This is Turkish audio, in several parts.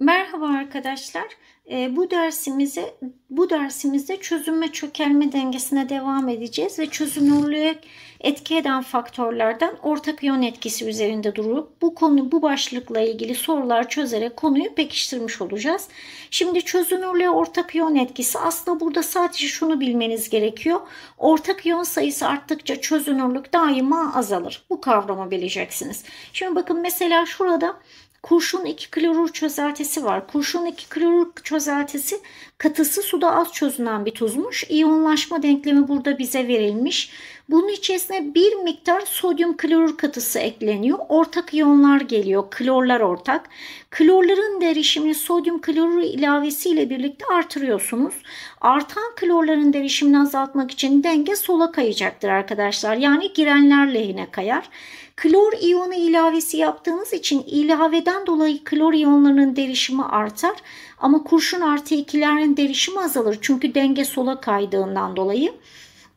Merhaba arkadaşlar. Ee, bu dersimize, bu dersimizde çözünme çökelme dengesine devam edeceğiz ve çözünürlüğe etki eden faktörlerden ortak yön etkisi üzerinde durup bu konu bu başlıkla ilgili sorular çözerek konuyu pekiştirmiş olacağız. Şimdi çözünürlüğe ortak yön etkisi aslında burada sadece şunu bilmeniz gerekiyor. Ortak yön sayısı arttıkça çözünürlük daima azalır. Bu kavramı bileceksiniz. Şimdi bakın mesela şurada kurşun 2 klorür çözeltisi var. Kurşun 2 klorür çözeltisi katısı suda az çözünen bir tuzmuş. İyonlaşma denklemi burada bize verilmiş. Bunun içerisine bir miktar sodyum klorür katısı ekleniyor. Ortak iyonlar geliyor. Klorlar ortak. Klorların derişimini sodyum klorür ilavesiyle birlikte artırıyorsunuz. Artan klorların derişimini azaltmak için denge sola kayacaktır arkadaşlar. Yani girenler lehine kayar. Klor iyonu ilavesi yaptığınız için ilaveden dolayı klor iyonlarının derişimi artar ama kurşun artı ikilerin derişimi azalır çünkü denge sola kaydığından dolayı.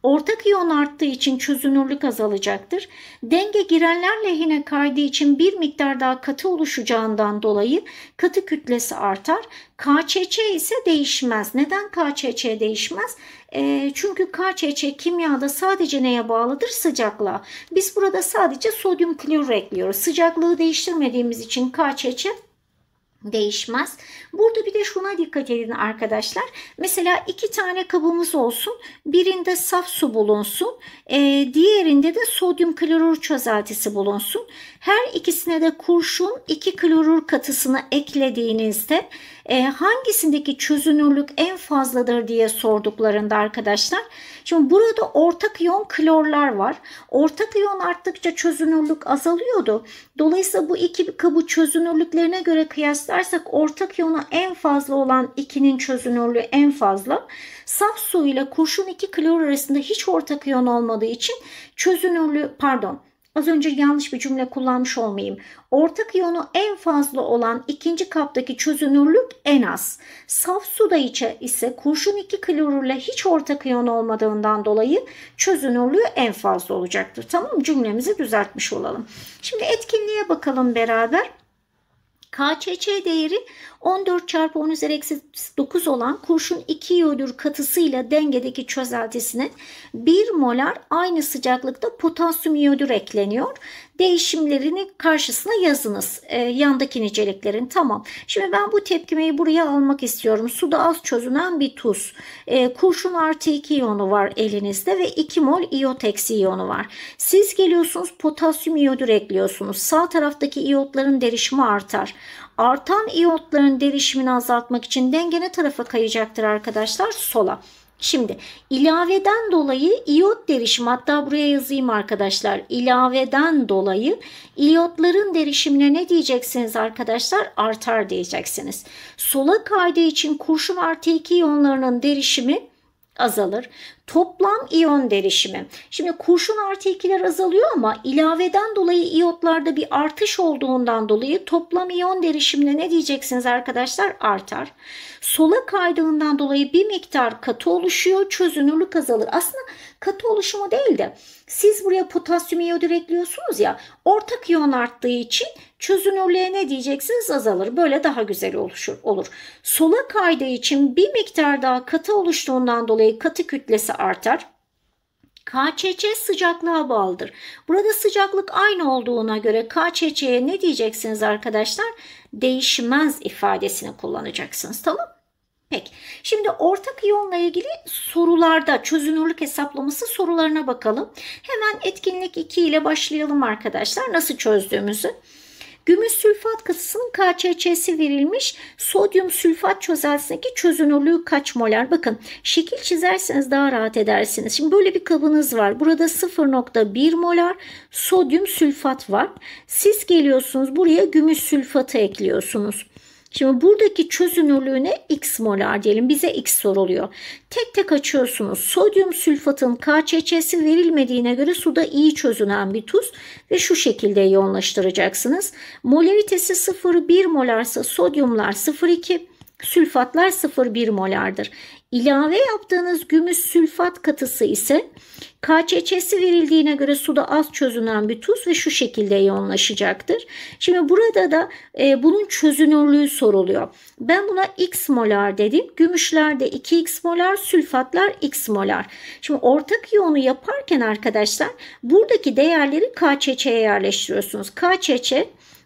Ortak iyon arttığı için çözünürlük azalacaktır. Denge girenler lehine kaydığı için bir miktar daha katı oluşacağından dolayı katı kütlesi artar. KÇÇ ise değişmez. Neden KÇÇ değişmez? E, çünkü KÇÇ kimyada sadece neye bağlıdır? Sıcaklığa. Biz burada sadece sodyum klorür ekliyoruz. Sıcaklığı değiştirmediğimiz için KÇÇ değişmez. Burada bir de şuna dikkat edin arkadaşlar. Mesela iki tane kabımız olsun. Birinde saf su bulunsun. E, diğerinde de sodyum klorür çözeltisi bulunsun. Her ikisine de kurşun iki klorür katısını eklediğinizde e, hangisindeki çözünürlük en fazladır diye sorduklarında arkadaşlar. Şimdi burada ortak iyon klorlar var. Ortak iyon arttıkça çözünürlük azalıyordu. Dolayısıyla bu iki kabı çözünürlüklerine göre kıyaslarsak ortak iyonu en fazla olan ikinin çözünürlüğü en fazla. Saf su ile kurşun iki klor arasında hiç ortak iyon olmadığı için çözünürlüğü pardon Az önce yanlış bir cümle kullanmış olmayayım. Ortak iyonu en fazla olan ikinci kaptaki çözünürlük en az. Saf suda içe ise kurşun iki klorürle hiç ortak iyon olmadığından dolayı çözünürlüğü en fazla olacaktır. Tamam Cümlemizi düzeltmiş olalım. Şimdi etkinliğe bakalım beraber. KÇÇ değeri 14 çarpı 10 üzeri eksi 9 olan kurşun 2 iyodür katısıyla dengedeki çözeltisine 1 molar aynı sıcaklıkta potasyum iyodür ekleniyor değişimlerini karşısına yazınız. E, yandaki niceliklerin tamam. Şimdi ben bu tepkimeyi buraya almak istiyorum. Suda az çözünen bir tuz. E, kurşun artı 2 iyonu var elinizde ve 2 mol iyoteksi iyonu var. Siz geliyorsunuz potasyum iyodür ekliyorsunuz. Sağ taraftaki iyotların derişimi artar artan iyotların derişimini azaltmak için dengene tarafa kayacaktır arkadaşlar sola. Şimdi ilaveden dolayı iot derişim, hatta buraya yazayım arkadaşlar. ilaveden dolayı iotların derişimine ne diyeceksiniz arkadaşlar? Artar diyeceksiniz. Sola kaydı için kurşun artı 2 iyonlarının derişimi azalır. Toplam iyon derişimi. Şimdi kurşun artı ikiler azalıyor ama ilaveden dolayı iyotlarda bir artış olduğundan dolayı toplam iyon derişimine ne diyeceksiniz arkadaşlar? Artar. Sola kaydığından dolayı bir miktar katı oluşuyor. Çözünürlük azalır. Aslında katı oluşumu değil de siz buraya potasyum iyodür ekliyorsunuz ya ortak iyon arttığı için çözünürlüğe ne diyeceksiniz azalır. Böyle daha güzel oluşur, olur. Sola kaydığı için bir miktar daha katı oluştuğundan dolayı katı kütlesi orası artar. KÇÇ sıcaklığa bağlıdır. Burada sıcaklık aynı olduğuna göre KÇÇ'ye ne diyeceksiniz arkadaşlar? Değişmez ifadesini kullanacaksınız tamam Peki şimdi ortak iyonla ilgili sorularda çözünürlük hesaplaması sorularına bakalım. Hemen etkinlik 2 ile başlayalım arkadaşlar nasıl çözdüğümüzü. Gümüş sülfat katısının KÇÇ'si verilmiş. Sodyum sülfat çözelsindeki çözünürlüğü kaç molar? Bakın şekil çizerseniz daha rahat edersiniz. Şimdi böyle bir kabınız var. Burada 0.1 molar sodyum sülfat var. Siz geliyorsunuz buraya gümüş sülfatı ekliyorsunuz. Şimdi buradaki çözünürlüğüne x molar diyelim. Bize x soruluyor. Tek tek açıyorsunuz. Sodyum sülfatın KÇÇ'si verilmediğine göre suda iyi çözünen bir tuz ve şu şekilde yoğunlaştıracaksınız. Moleritesi 0,1 molarsa sodyumlar 0,2 Sülfatlar 0,1 molardır. İlave yaptığınız gümüş sülfat katısı ise KÇÇ'si verildiğine göre suda az çözünen bir tuz ve şu şekilde yoğunlaşacaktır. Şimdi burada da e, bunun çözünürlüğü soruluyor. Ben buna x molar dedim. Gümüşlerde 2x molar, sülfatlar x molar. Şimdi ortak yoğunu yaparken arkadaşlar buradaki değerleri KÇÇ'ye yerleştiriyorsunuz. KÇÇ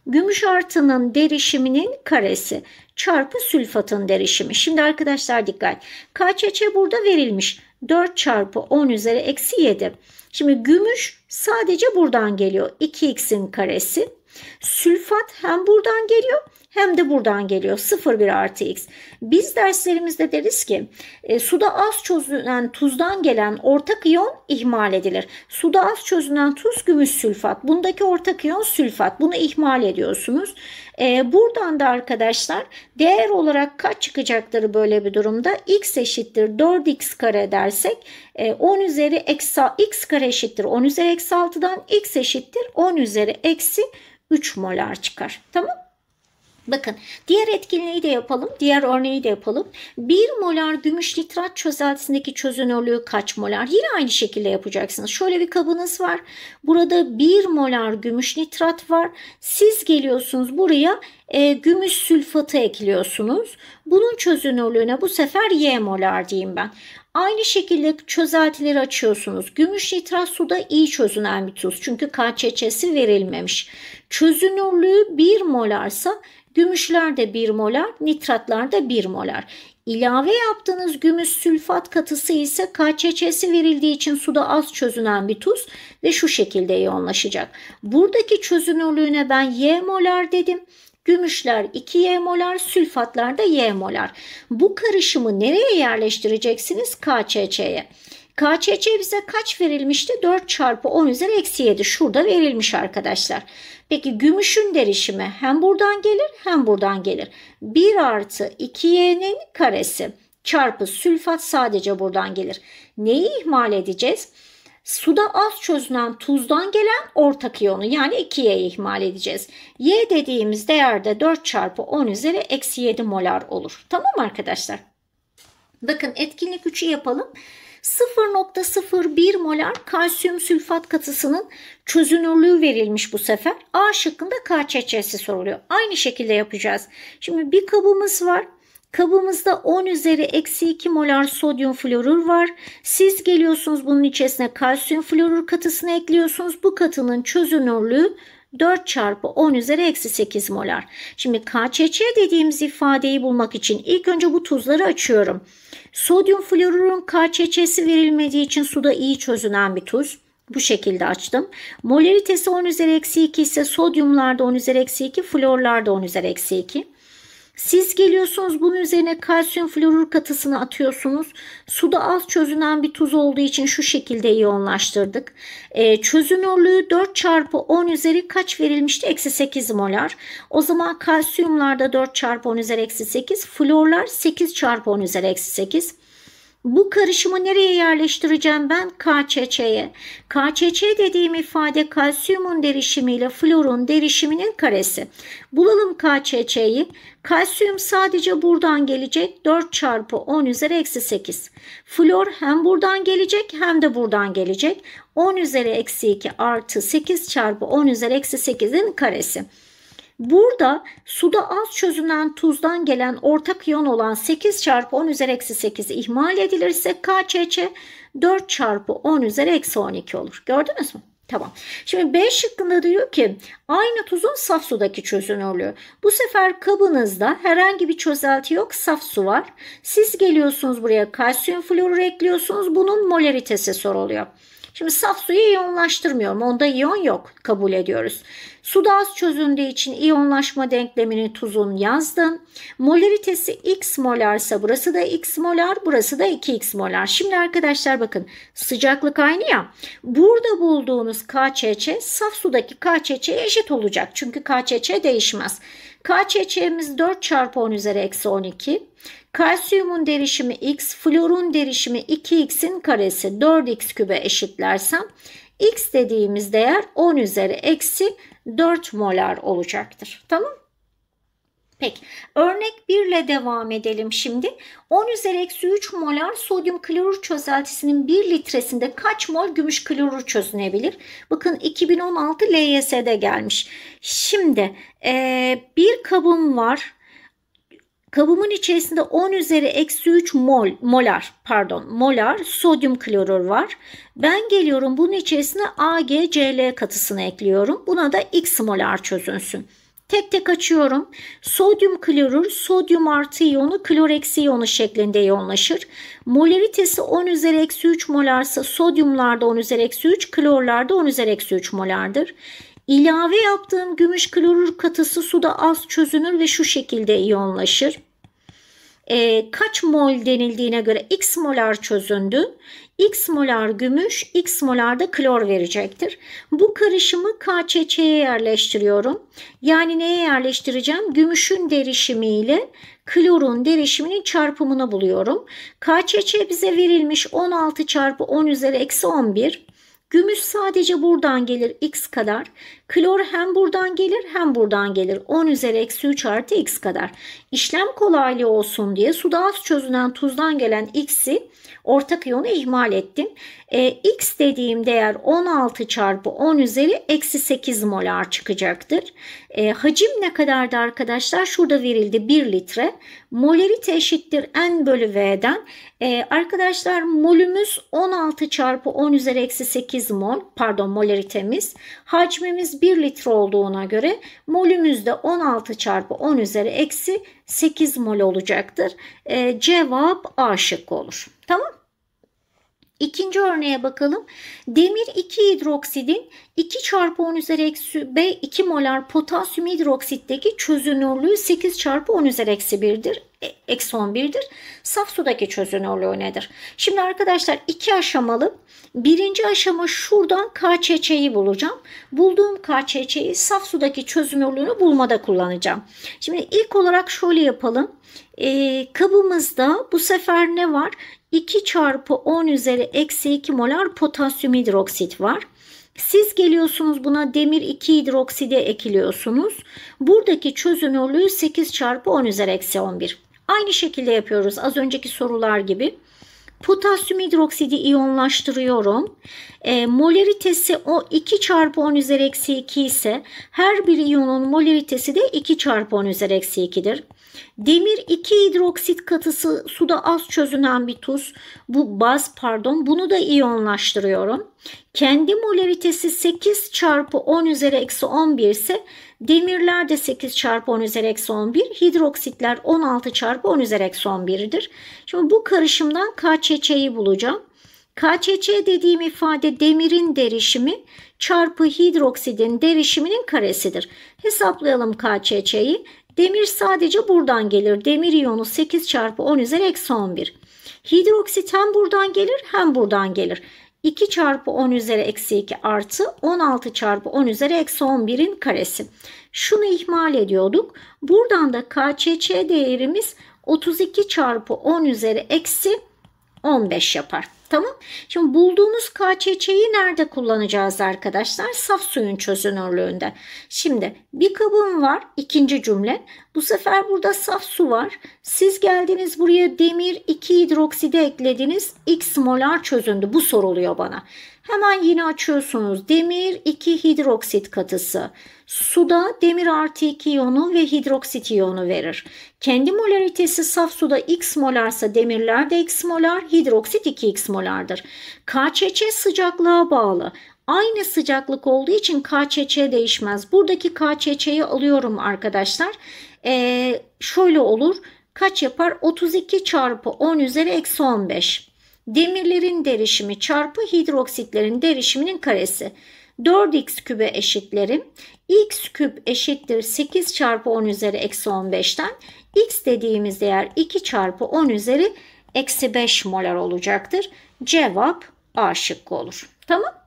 gümüş artının derişiminin karesi çarpı sülfatın derişimi. Şimdi arkadaşlar dikkat. KÇÇ burada verilmiş. 4 çarpı 10 üzeri eksi 7. Şimdi gümüş sadece buradan geliyor. 2x'in karesi. Sülfat hem buradan geliyor hem de buradan geliyor 0 0,1 artı x. Biz derslerimizde deriz ki e, suda az çözünen tuzdan gelen ortak iyon ihmal edilir. Suda az çözünen tuz gümüş sülfat. Bundaki ortak iyon sülfat. Bunu ihmal ediyorsunuz. E, buradan da arkadaşlar değer olarak kaç çıkacaktır böyle bir durumda? x eşittir 4x kare dersek e, 10 üzeri eksi x kare eşittir 10 üzeri eksi 6'dan x eşittir 10 üzeri eksi 3 molar çıkar. Tamam Bakın diğer etkinliği de yapalım. Diğer örneği de yapalım. 1 molar gümüş nitrat çözeltisindeki çözünürlüğü kaç molar? Yine aynı şekilde yapacaksınız. Şöyle bir kabınız var. Burada 1 molar gümüş nitrat var. Siz geliyorsunuz buraya e, gümüş sülfatı ekliyorsunuz. Bunun çözünürlüğüne bu sefer Y molar diyeyim ben. Aynı şekilde çözeltileri açıyorsunuz. Gümüş nitrat suda iyi çözünen bir tuz. Çünkü KÇÇ'si verilmemiş. Çözünürlüğü 1 molarsa Gümüşler de 1 molar, nitratlar da 1 molar. İlave yaptığınız gümüş sülfat katısı ise KÇÇ'si verildiği için suda az çözünen bir tuz ve şu şekilde yoğunlaşacak. Buradaki çözünürlüğüne ben Y molar dedim. Gümüşler 2Y molar, sülfatlar da Y molar. Bu karışımı nereye yerleştireceksiniz? KÇÇ'ye. KÇC bize kaç verilmişti? 4 çarpı 10 üzeri eksi 7 şurada verilmiş arkadaşlar. Peki gümüşün derişimi hem buradan gelir hem buradan gelir. 1 artı 2y'nin karesi çarpı sülfat sadece buradan gelir. Neyi ihmal edeceğiz? Suda az çözünen tuzdan gelen ortak iyonu yani 2 2'ye ihmal edeceğiz. Y dediğimiz değerde 4 çarpı 10 üzeri eksi 7 molar olur. Tamam arkadaşlar. Bakın etkinlik 3'ü yapalım. 0.01 molar kalsiyum sülfat katısının çözünürlüğü verilmiş bu sefer. A şıkkında KÇÇ'si soruluyor. Aynı şekilde yapacağız. Şimdi bir kabımız var. Kabımızda 10 üzeri eksi 2 molar sodyum florür var. Siz geliyorsunuz bunun içerisine kalsiyum florür katısını ekliyorsunuz. Bu katının çözünürlüğü 4 çarpı 10 üzeri eksi 8 molar. Şimdi KÇÇ dediğimiz ifadeyi bulmak için ilk önce bu tuzları açıyorum. Sodyum florurun KÇÇ'si verilmediği için suda iyi çözünen bir tuz. Bu şekilde açtım. Molaritesi 10 üzeri eksi 2 ise sodyumlarda 10 üzeri eksi 2, florlarda 10 üzeri eksi 2. Siz geliyorsunuz bunun üzerine kalsiyum florür katısını atıyorsunuz. Suda az çözünen bir tuz olduğu için şu şekilde iyonlaştırdık. E, ee, çözünürlüğü 4 çarpı 10 üzeri kaç verilmişti? Eksi 8 molar. O zaman kalsiyumlarda 4 çarpı 10 üzeri eksi 8. Florlar 8 çarpı 10 üzeri eksi 8. Bu karışımı nereye yerleştireceğim ben? KÇÇ'ye. KÇÇ dediğim ifade kalsiyumun derişimiyle florun derişiminin karesi. Bulalım KÇÇ'yi. Kalsiyum sadece buradan gelecek 4 çarpı 10 üzeri eksi 8. Flor hem buradan gelecek hem de buradan gelecek. 10 üzeri eksi 2 artı 8 çarpı 10 üzeri eksi 8'in karesi. Burada suda az çözünen tuzdan gelen ortak iyon olan 8 çarpı 10 üzeri eksi 8 ihmal edilirse KÇÇ 4 çarpı 10 üzeri eksi 12 olur. Gördünüz mü? Tamam. Şimdi B şıkkında diyor ki aynı tuzun saf sudaki çözünürlüğü. Bu sefer kabınızda herhangi bir çözelti yok saf su var. Siz geliyorsunuz buraya kalsiyum florür ekliyorsunuz. Bunun moleritesi soruluyor. Şimdi saf suyu iyonlaştırmıyorum. Onda iyon yok kabul ediyoruz. Suda az çözündüğü için iyonlaşma denklemini tuzun yazdım. Molaritesi x molarsa burası da x molar, burası da 2x molar. Şimdi arkadaşlar bakın sıcaklık aynı ya. Burada bulduğunuz KÇÇ saf sudaki KÇÇ'ye eşit olacak. Çünkü KÇÇ değişmez. KÇÇ'miz 4 çarpı 10 üzeri eksi 12. Kalsiyumun derişimi x, florun derişimi 2x'in karesi 4x kübe eşitlersem x dediğimiz değer 10 üzeri eksi 4 molar olacaktır. Tamam Peki örnek 1 ile devam edelim şimdi. 10 üzeri eksi 3 molar sodyum klorür çözeltisinin 1 litresinde kaç mol gümüş klorür çözünebilir? Bakın 2016 LYS'de gelmiş. Şimdi e, bir kabım var Kabımın içerisinde 10 üzeri eksi 3 mol, molar pardon molar sodyum klorür var. Ben geliyorum bunun içerisine AgCl katısını ekliyorum. Buna da x molar çözünsün. Tek tek açıyorum. Sodyum klorür, sodyum artı iyonu, kloreksi iyonu şeklinde yoğunlaşır. Molaritesi 10 üzeri eksi 3 molarsa sodyumlarda 10 üzeri eksi 3, klorlarda 10 üzeri eksi 3 molardır. İlave yaptığım gümüş klorür katısı suda az çözünür ve şu şekilde iyonlaşır e, kaç mol denildiğine göre x molar çözündü. X molar gümüş, x molar da klor verecektir. Bu karışımı KÇÇ'ye yerleştiriyorum. Yani neye yerleştireceğim? Gümüşün derişimi ile klorun derişiminin çarpımını buluyorum. KÇÇ bize verilmiş 16 çarpı 10 üzeri eksi 11. Gümüş sadece buradan gelir x kadar. Klor hem buradan gelir hem buradan gelir. 10 üzeri eksi 3 artı x kadar. İşlem kolaylığı olsun diye suda az çözünen tuzdan gelen x'i ortak iyonu ihmal ettim. E, x dediğim değer 16 çarpı 10 üzeri eksi 8 molar çıkacaktır. E, hacim ne kadardı arkadaşlar? Şurada verildi 1 litre. Molerite eşittir n bölü v'den. E, arkadaşlar molümüz 16 çarpı 10 üzeri eksi 8 mol. Pardon moleritemiz. Hacmimiz 1 litre olduğuna göre molümüz de 16 çarpı 10 üzeri eksi 8 mol olacaktır. E, cevap A şıkkı olur. Tamam İkinci örneğe bakalım. Demir 2 hidroksidin 2 çarpı 10 üzeri eksi B 2 molar potasyum hidroksitteki çözünürlüğü 8 çarpı 10 üzeri eksi 1'dir. E, eksi 11'dir. Saf sudaki çözünürlüğü nedir? Şimdi arkadaşlar iki aşamalı. Birinci aşama şuradan KÇÇ'yi bulacağım. Bulduğum KÇÇ'yi saf sudaki çözünürlüğünü bulmada kullanacağım. Şimdi ilk olarak şöyle yapalım. E, kabımızda bu sefer ne var? 2 çarpı 10 üzeri eksi 2 molar potasyum hidroksit var. Siz geliyorsunuz buna demir 2 hidrokside ekliyorsunuz. Buradaki çözünürlüğü 8 çarpı 10 üzeri eksi 11. Aynı şekilde yapıyoruz az önceki sorular gibi. Potasyum hidroksidi iyonlaştırıyorum. E, moleritesi o 2 çarpı 10 üzeri eksi 2 ise her bir iyonun molaritesi de 2 çarpı 10 üzeri eksi 2'dir. Demir 2 hidroksit katısı suda az çözünen bir tuz. Bu baz pardon bunu da iyonlaştırıyorum. Kendi molavitesi 8 çarpı 10 üzeri eksi 11 ise demirler de 8 çarpı 10 üzeri eksi 11. Hidroksitler 16 çarpı 10 üzeri eksi 11'dir. Şimdi bu karışımdan KÇÇ'yi bulacağım. KÇÇ dediğim ifade demirin derişimi çarpı hidroksidin derişiminin karesidir. Hesaplayalım KÇÇ'yi. Demir sadece buradan gelir. Demir iyonu 8 çarpı 10 üzeri eksi 11. Hidroksit hem buradan gelir hem buradan gelir. 2 çarpı 10 üzeri eksi 2 artı 16 çarpı 10 üzeri eksi 11'in karesi. Şunu ihmal ediyorduk. Buradan da KÇÇ değerimiz 32 çarpı 10 üzeri eksi 15 yapar. Tamam. Şimdi bulduğumuz KÇÇ'yi nerede kullanacağız arkadaşlar? Saf suyun çözünürlüğünde. Şimdi bir kabım var. İkinci cümle. Bu sefer burada saf su var. Siz geldiniz buraya demir 2 hidrokside eklediniz. X molar çözündü. Bu soruluyor bana. Hemen yine açıyorsunuz. Demir 2 hidroksit katısı. Suda demir artı 2 iyonu ve hidroksit iyonu verir. Kendi molaritesi saf suda x molarsa demirler de x molar, hidroksit 2x molardır. KÇÇ sıcaklığa bağlı aynı sıcaklık olduğu için KÇÇ değişmez. Buradaki KÇÇ'yi alıyorum arkadaşlar. Ee, şöyle olur. Kaç yapar? 32 çarpı 10 üzeri eksi 15. Demirlerin derişimi çarpı hidroksitlerin derişiminin karesi. 4x kübe eşitlerim. x küp eşittir 8 çarpı 10 üzeri eksi 15'ten. x dediğimiz değer 2 çarpı 10 üzeri eksi 5 molar olacaktır. Cevap A şıkkı olur. Tamam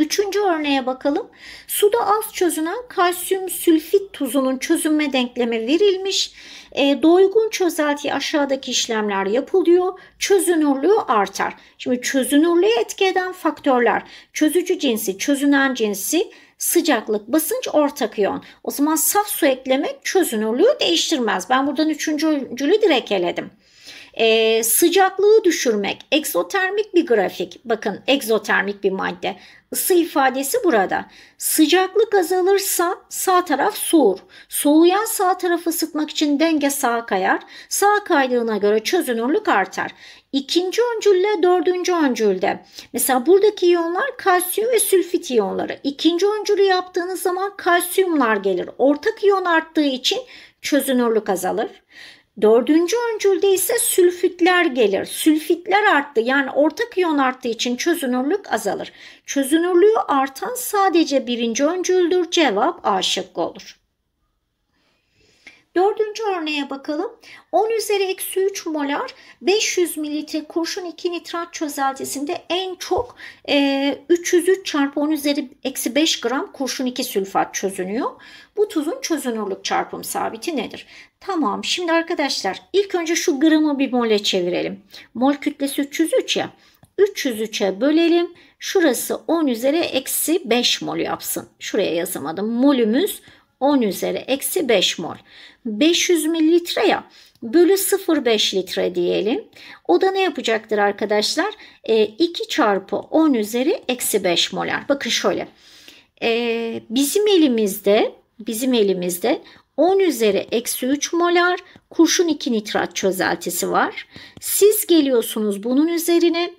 Üçüncü örneğe bakalım. Suda az çözünen kalsiyum sülfit tuzunun çözünme denklemi verilmiş. E, doygun çözeltiye aşağıdaki işlemler yapılıyor. Çözünürlüğü artar. Şimdi çözünürlüğü etki eden faktörler çözücü cinsi, çözünen cinsi, sıcaklık, basınç, ortak iyon. O zaman saf su eklemek çözünürlüğü değiştirmez. Ben buradan üçüncü üçüncülü direkt eledim. E, sıcaklığı düşürmek, egzotermik bir grafik. Bakın egzotermik bir madde. Isı ifadesi burada. Sıcaklık azalırsa sağ taraf soğur. Soğuyan sağ tarafı ısıtmak için denge sağ kayar. Sağ kaydığına göre çözünürlük artar. İkinci öncülle dördüncü öncülde. Mesela buradaki iyonlar kalsiyum ve sülfit iyonları. İkinci öncülü yaptığınız zaman kalsiyumlar gelir. Ortak iyon arttığı için çözünürlük azalır. Dördüncü öncülde ise sülfitler gelir. Sülfitler arttı yani ortak iyon arttığı için çözünürlük azalır. Çözünürlüğü artan sadece birinci öncüldür cevap A şıkkı olur. Dördüncü örneğe bakalım. 10 üzeri eksi 3 molar 500 mililitre kurşun 2 nitrat çözeltisinde en çok e, 303 çarpı 10 üzeri eksi 5 gram kurşun 2 sülfat çözünüyor. Bu tuzun çözünürlük çarpım sabiti nedir? Tamam şimdi arkadaşlar ilk önce şu gramı bir mole çevirelim. Mol kütlesi 303 ya. 303'e bölelim. Şurası 10 üzeri eksi 5 mol yapsın. Şuraya yazamadım. Molümüz 303. 10 üzeri eksi 5 mol. 500 mililitre ya bölü 0,5 litre diyelim. O da ne yapacaktır arkadaşlar? E, 2 çarpı 10 üzeri eksi 5 molar. Bakın şöyle. E, bizim elimizde bizim elimizde 10 üzeri eksi 3 molar kurşun 2 nitrat çözeltisi var. Siz geliyorsunuz bunun üzerine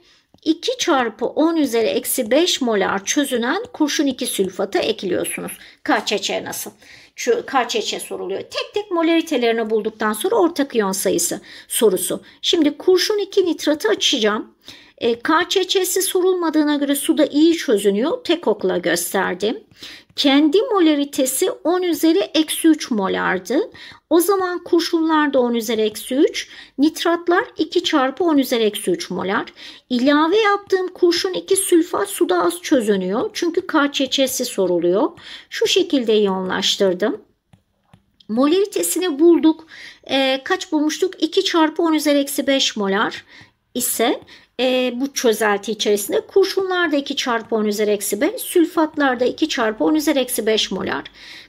2 çarpı 10 üzeri eksi 5 molar çözünen kurşun 2 sülfatı ekliyorsunuz. Kaç çeçe nasıl? Şu çeçe soruluyor. Tek tek molaritelerini bulduktan sonra ortak iyon sayısı sorusu. Şimdi kurşun 2 nitratı açacağım. E, KÇÇ'si sorulmadığına göre suda iyi çözünüyor. Tek okla gösterdim. Kendi molaritesi 10 üzeri eksi 3 molardı. O zaman kurşunlar da 10 üzeri eksi 3. Nitratlar 2 çarpı 10 üzeri eksi 3 molar. İlave yaptığım kurşun 2 sülfat suda az çözünüyor. Çünkü KÇÇ'si soruluyor. Şu şekilde yoğunlaştırdım. Molaritesini bulduk. E, kaç bulmuştuk? 2 çarpı 10 üzeri eksi 5 molar ise e, bu çözelti içerisinde kurşunlarda 2 çarpı 10 üzeri eksi 5, sülfatlarda 2 çarpı 10 üzeri eksi 5 molar.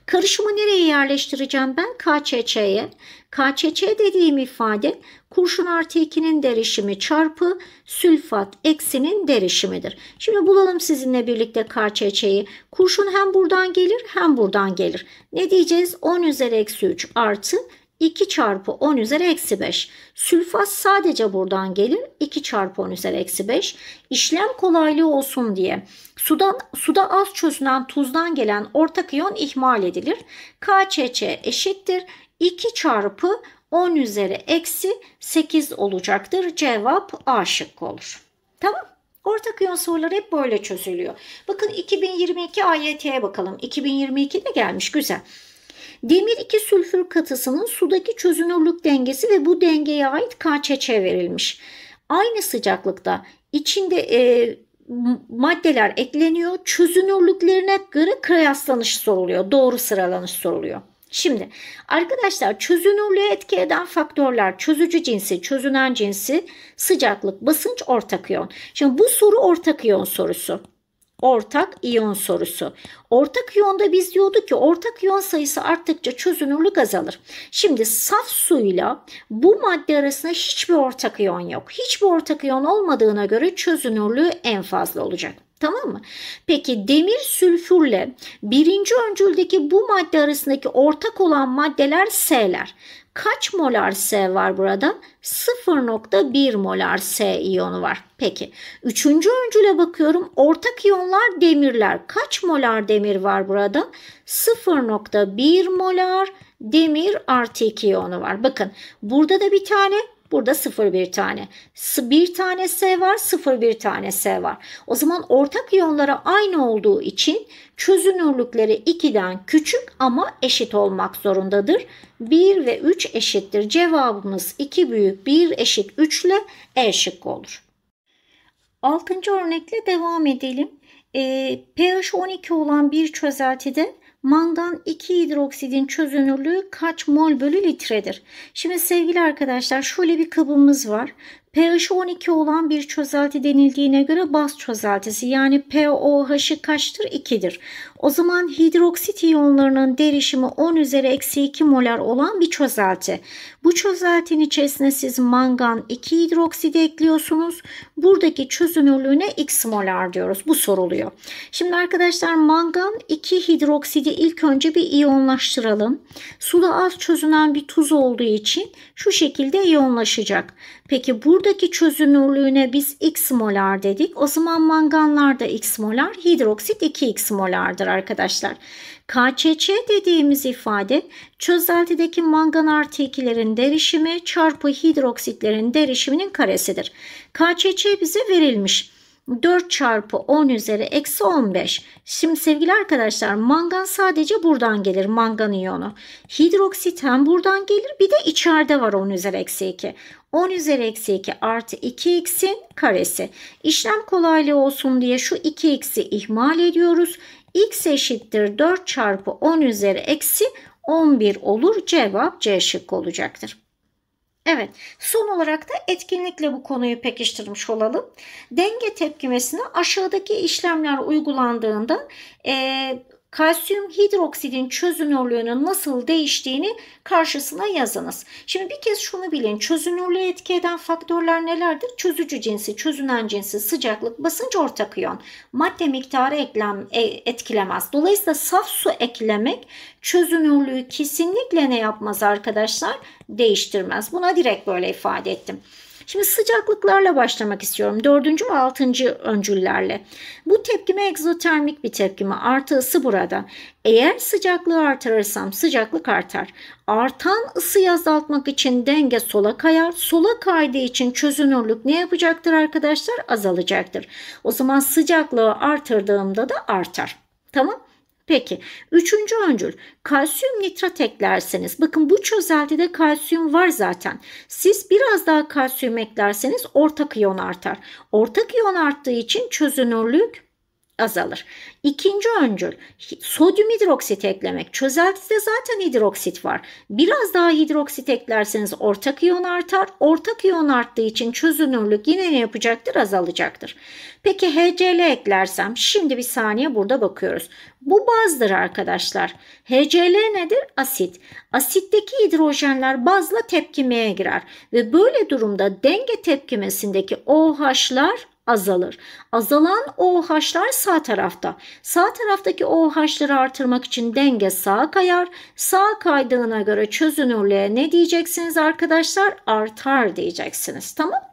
Karışımı nereye yerleştireceğim ben? KÇÇ'ye. KÇÇ dediğim ifade kurşun artı 2'nin derişimi çarpı sülfat eksinin derişimidir. Şimdi bulalım sizinle birlikte KÇÇ'yi. Kurşun hem buradan gelir hem buradan gelir. Ne diyeceğiz? 10 üzeri eksi 3 artı 2 çarpı 10 üzeri eksi 5. Sülfat sadece buradan gelir. 2 çarpı 10 üzeri eksi 5. İşlem kolaylığı olsun diye sudan, suda az çözünen tuzdan gelen ortak iyon ihmal edilir. KÇÇ eşittir. 2 çarpı 10 üzeri eksi 8 olacaktır. Cevap A şıkkı olur. Tamam. Ortak iyon soruları hep böyle çözülüyor. Bakın 2022 AYT'ye bakalım. 2022'de gelmiş güzel. Demir 2 sülfür katısının sudaki çözünürlük dengesi ve bu dengeye ait KÇÇ verilmiş. Aynı sıcaklıkta içinde e, maddeler ekleniyor. Çözünürlüklerine göre kıyaslanış soruluyor. Doğru sıralanış soruluyor. Şimdi arkadaşlar çözünürlüğü etki eden faktörler çözücü cinsi, çözünen cinsi, sıcaklık, basınç, ortak iyon. Şimdi bu soru ortak iyon sorusu ortak iyon sorusu. Ortak iyonda biz diyorduk ki ortak iyon sayısı arttıkça çözünürlük azalır. Şimdi saf suyla bu madde arasında hiçbir ortak iyon yok. Hiçbir ortak iyon olmadığına göre çözünürlüğü en fazla olacak. Tamam mı? Peki demir sülfürle birinci öncüldeki bu madde arasındaki ortak olan maddeler S'ler. Kaç molar S var burada? 0.1 molar S iyonu var. Peki üçüncü öncüle bakıyorum. Ortak iyonlar demirler. Kaç molar demir var burada? 0.1 molar demir artı 2 iyonu var. Bakın burada da bir tane Burada 0,1 tane. Bir tane S var 0,1 tane S var. O zaman ortak iyonlara aynı olduğu için çözünürlükleri 2'den küçük ama eşit olmak zorundadır. 1 ve 3 eşittir. Cevabımız 2 büyük 1 eşit 3 ile E şıkkı olur. Altıncı örnekle devam edelim. Ee, pH 12 olan bir çözeltide mangan 2 hidroksidin çözünürlüğü kaç mol bölü litredir? Şimdi sevgili arkadaşlar şöyle bir kabımız var pH 12 olan bir çözelti denildiğine göre baz çözeltisi yani pOH'i kaçtır? 2'dir. O zaman hidroksit iyonlarının derişimi 10 üzeri eksi 2 molar olan bir çözelti. Bu çözeltinin içerisine siz mangan 2 hidroksidi ekliyorsunuz. Buradaki çözünürlüğüne x molar diyoruz. Bu soruluyor. Şimdi arkadaşlar mangan 2 hidroksidi ilk önce bir iyonlaştıralım. Suda az çözünen bir tuz olduğu için şu şekilde iyonlaşacak. Peki burada Buradaki çözünürlüğüne biz x molar dedik. O zaman manganlar da x molar, hidroksit 2x molardır arkadaşlar. KCC dediğimiz ifade çözeltideki mangan artı 2'lerin derişimi çarpı hidroksitlerin derişiminin karesidir. KCC bize verilmiş. 4 çarpı 10 üzeri eksi 15. Şimdi sevgili arkadaşlar mangan sadece buradan gelir mangan iyonu. Hidroksit hem buradan gelir bir de içeride var 10 üzeri eksi 2. 10 üzeri eksi 2 artı 2x'in karesi. İşlem kolaylığı olsun diye şu 2x'i ihmal ediyoruz. x eşittir 4 çarpı 10 üzeri eksi 11 olur cevap C şıkkı olacaktır. Evet, son olarak da etkinlikle bu konuyu pekiştirmiş olalım. Denge tepkimesine aşağıdaki işlemler uygulandığında e, kalsiyum hidroksidin çözünürlüğünün nasıl değiştiğini karşısına yazınız. Şimdi bir kez şunu bilin çözünürlüğü etki eden faktörler nelerdir? Çözücü cinsi, çözünen cinsi, sıcaklık, basınç ortak iyon. Madde miktarı eklem, e, etkilemez. Dolayısıyla saf su eklemek çözünürlüğü kesinlikle ne yapmaz arkadaşlar? Değiştirmez. Buna direkt böyle ifade ettim. Şimdi sıcaklıklarla başlamak istiyorum. Dördüncü ve altıncı öncüllerle. Bu tepkime egzotermik bir tepkime. Artı ısı burada. Eğer sıcaklığı artırırsam sıcaklık artar. Artan ısıyı azaltmak için denge sola kayar. Sola kaydığı için çözünürlük ne yapacaktır arkadaşlar? Azalacaktır. O zaman sıcaklığı artırdığımda da artar. Tamam Peki üçüncü öncül kalsiyum nitrat eklerseniz bakın bu çözeltide kalsiyum var zaten. Siz biraz daha kalsiyum eklerseniz ortak iyon artar. Ortak iyon arttığı için çözünürlük azalır. İkinci öncül sodyum hidroksit eklemek. Çözeltide zaten hidroksit var. Biraz daha hidroksit eklerseniz ortak iyon artar. Ortak iyon arttığı için çözünürlük yine ne yapacaktır? Azalacaktır. Peki HCl eklersem şimdi bir saniye burada bakıyoruz. Bu bazdır arkadaşlar. HCl nedir? Asit. Asitteki hidrojenler bazla tepkimeye girer ve böyle durumda denge tepkimesindeki OH'lar azalır. Azalan OH'lar sağ tarafta. Sağ taraftaki OH'ları artırmak için denge sağa kayar. Sağ kaydığına göre çözünürlüğe ne diyeceksiniz arkadaşlar? Artar diyeceksiniz. Tamam